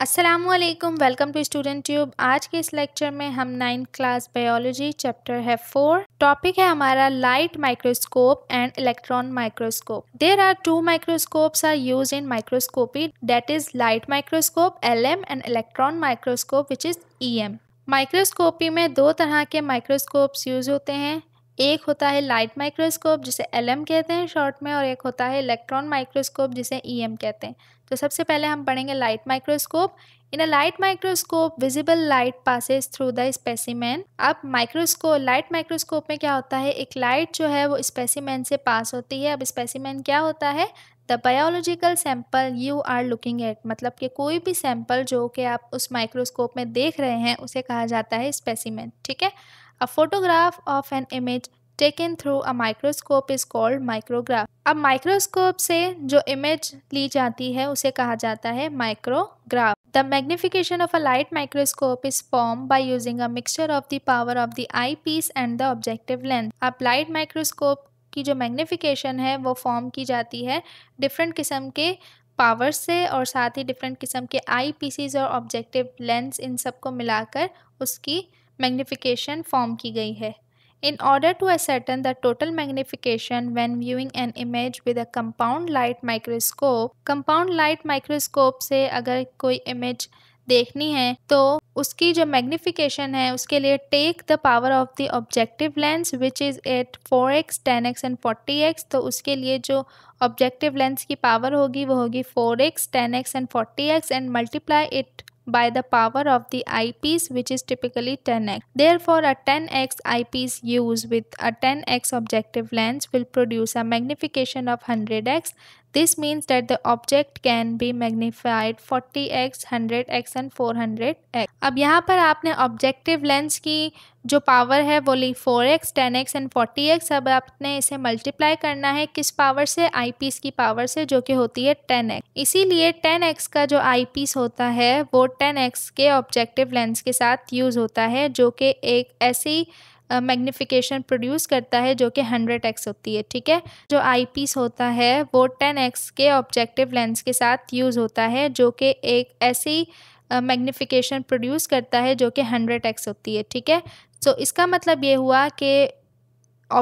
Aslam welcome to Student Tube आज के इस लेक्चर में हम नाइन्थ क्लास बायोलॉजी चैप्टर है फोर टॉपिक है हमारा light microscope and electron microscope there are two microscopes are use in microscopy that is light microscope L M and electron microscope which is E M microscopy में दो तरह के microscopes use होते हैं एक होता है लाइट माइक्रोस्कोप जिसे एलएम कहते हैं शॉर्ट में और एक होता है इलेक्ट्रॉन माइक्रोस्कोप जिसे ईएम कहते हैं तो सबसे पहले हम पढ़ेंगे light microscope in a light microscope visible light passes through the specimen अब माइक्रोस्कोप लाइट माइक्रोस्कोप में क्या होता है एक लाइट जो है वो स्पेसीमैन से पास होती है अब स्पेसीमैन क्या होता है the biological sample you are looking at मतलब कि कोई भी सैंपल जो कि आप उस माइक्रोस्कोप में देख रहे हैं उसे कहा जाता है स्पेसीमैन ठीक है A photograph of an image taken through a microscope is called micrograph अब माइक्रोस्कोप से जो इमेज ली जाती है उसे कहा जाता है micrograph the magnification of a light microscope is form by using a mixture of the power of the eyepiece and the objective length अब लाइट माइक्रोस्कोप की जो मैग्निफिकेशन है वो फॉर्म की जाती है डिफरेंट किस्म के पावर से और साथ ही डिफरेंट किस्म के आई पीसीज और ऑब्जेक्टिव लेंस इन सबको मिलाकर उसकी मैग्निफिकेशन फॉर्म की गई है in order to ascertain the total magnification when viewing an image with a compound light microscope compound light microscope से अगर कोई इमेज देखनी है तो उसकी जो मैग्निफिकेशन है उसके लिए take the power of the objective lens which is at four X ten X and forty X तो उसके लिए जो ऑब्जेक्टिव लेंस की पावर होगी वो होगी four X ten X and forty X and multiply it by the power of the eyepiece which is typically 10x. Therefore, a 10x eyepiece used with a 10x objective lens will produce a magnification of 100x This means that the object can be magnified 40x, 100x and 400x. अब यहाँ पर आपने objective lens की जो power है वो ली four X ten X and forty X अब आपने इसे मल्टीप्लाई करना है किस पावर से आई पीस की पावर से जो कि होती है टेन एक्स इसीलिए टेन एक्स का जो आई पीस होता है वो टेन एक्स के ऑब्जेक्टिव लेंस के साथ यूज़ होता है जो कि एक ऐसी मैग्निफिकेशन प्रोड्यूस करता है जो कि हंड्रेड एक्स होती है ठीक है जो आई पीस होता है वो टेन एक्स के ऑब्जेक्टिव लेंस के साथ यूज़ होता है जो कि एक ऐसी मैग्निफिकेशन प्रोड्यूस करता है जो कि हंड्रेड एक्स होती है ठीक है सो तो इसका मतलब ये हुआ कि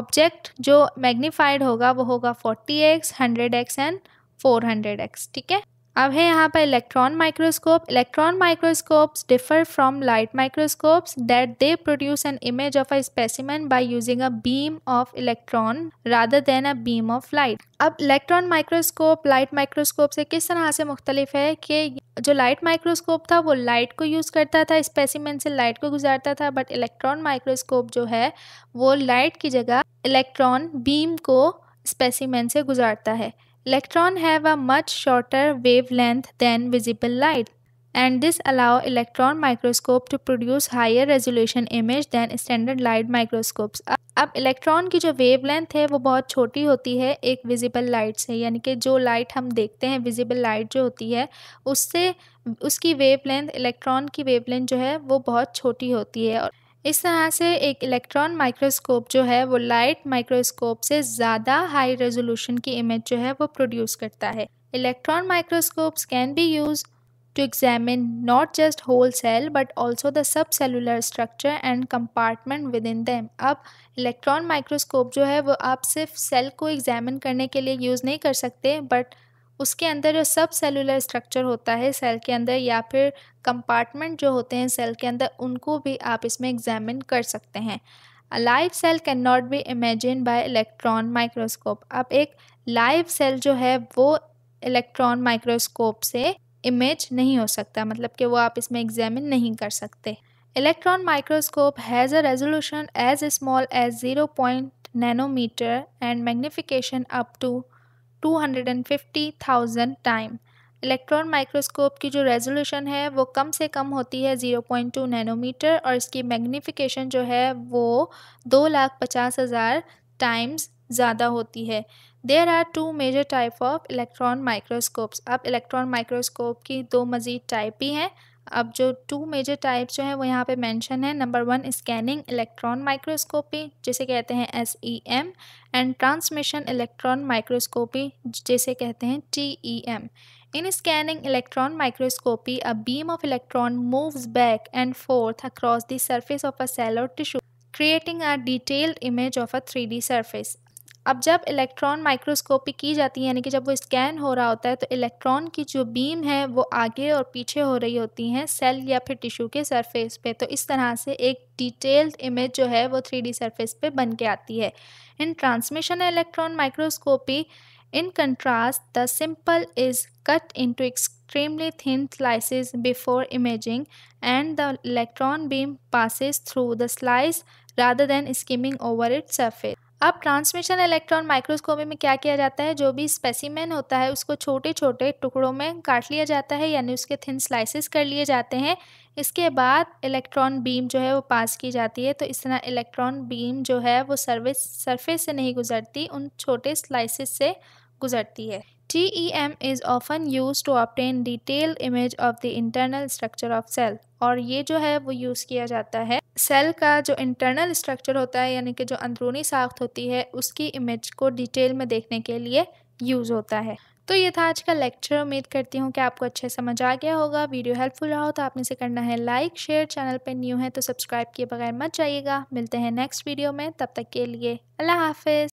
ऑब्जेक्ट जो मैग्नीफाइड होगा वो होगा forty X hundred X and four hundred X ठीक है अब है यहाँ पर electron microscope electron microscopes differ from light microscopes that they produce an image of a specimen by using a beam of electron rather than a beam of light अब electron microscope light microscope से किस तरह से मुख्तलिफ है कि जो light microscope था वो लाइट को यूज़ करता था स्पेसिमेन से लाइट को गुजारता था बट इलेक्ट्रॉन माइक्रोस्कोप जो है वो लाइट की जगह इलेक्ट्रॉन बीम को स्पेसिमेन से गुजारता है Electron have a much shorter wavelength than visible light and this allow electron microscope to produce higher resolution image than standard light microscopes. अब इलेक्ट्रॉन की जो वेवलेंथ है वो बहुत छोटी होती है एक विजिबल लाइट से यानी कि जो लाइट हम देखते हैं विजिबल लाइट जो होती है उससे उसकी वेवलेंथ इलेक्ट्रॉन की वेवलेंथ जो है वो बहुत छोटी होती है और इस तरह से एक इलेक्ट्रॉन माइक्रोस्कोप जो है वो लाइट माइक्रोस्कोप से ज़्यादा हाई रेजोल्यूशन की इमेज जो है वो प्रोड्यूस करता है electron microscopes can be use to examine not just whole cell but also the subcellular structure and compartment within them. अब इलेक्ट्रॉन माइक्रोस्कोप जो है वो आप सिर्फ सेल को एग्जामिन करने के लिए यूज़ नहीं कर सकते बट उसके अंदर जो सब सेलुलर स्ट्रक्चर होता है सेल के अंदर या फिर कंपार्टमेंट जो होते हैं सेल के अंदर उनको भी आप इसमें एग्जामिन कर सकते हैं live cell can not be imagine by electron microscope अब एक लाइव सेल जो है वो इलेक्ट्रॉन माइक्रोस्कोप से इमेज नहीं हो सकता मतलब कि वो आप इसमें एग्जामिन नहीं कर सकते electron microscope has a resolution as small as zero point nanometer and magnification up to 250,000 time electron microscope की जो रेजोल्यूशन है वो कम से कम होती है 0.2 नैनोमीटर और इसकी मैग्नीफिकेशन जो है वो दो लाख पचास हज़ार टाइम्स ज़्यादा होती है there are two major type of electron microscopes अब इलेक्ट्रॉन माइक्रोस्कोप की दो मज़ीद टाइप भी हैं अब जो टू मेजर टाइप जो है वो यहाँ पे मेंशन है number one scanning electron microscopy जिसे कहते हैं S E M and transmission electron microscopy जिसे कहते हैं T E M in scanning electron microscopy a beam of electron moves back and forth across the surface of a cell tissue creating a detailed image of a three D surface अब जब electron microscopy की जाती है यानी कि जब वो scan हो रहा होता है तो इलेक्ट्रॉन की जो बीम है वो आगे और पीछे हो रही होती हैं सेल या फिर टिश्यू के सरफेस पे तो इस तरह से एक डिटेल्ड इमेज जो है वो थ्री डी सरफेस पे बन के आती है in transmission electron microscopy in contrast the sample is cut into extremely thin slices before imaging and the electron beam passes through the slice rather than skimming over it surface अब transmission electron microscopy में क्या किया जाता है जो भी specimen होता है उसको छोटे छोटे टुकड़ों में काट लिया जाता है यानी उसके थिन स्लाइसिस कर लिए जाते हैं इसके बाद इलेक्ट्रॉन बीम जो है वो पास की जाती है तो इस तरह इलेक्ट्रॉन बीम जो है वो सर्विस सरफेस से नहीं गुजरती उन छोटे स्लाइसिस से गुजरती है T E M is often use to obtain detail image of the internal structure of cell और ये जो है वो यूज़ किया जाता है सेल का जो इंटरनल स्ट्रक्चर होता है यानी कि जो अंदरूनी साख्त होती है उसकी इमेज को डिटेल में देखने के लिए यूज़ होता है तो ये था आज का लेक्चर उम्मीद करती हूँ कि आपको अच्छे समझ आ गया होगा वीडियो हेल्पफुल रहा हो तो आपने इसे करना है लाइक शेयर चैनल पर न्यू है तो सब्सक्राइब किए बगैर मत जाइएगा मिलते हैं नेक्स्ट वीडियो में तब तक के लिए अल्लाह हाफिज़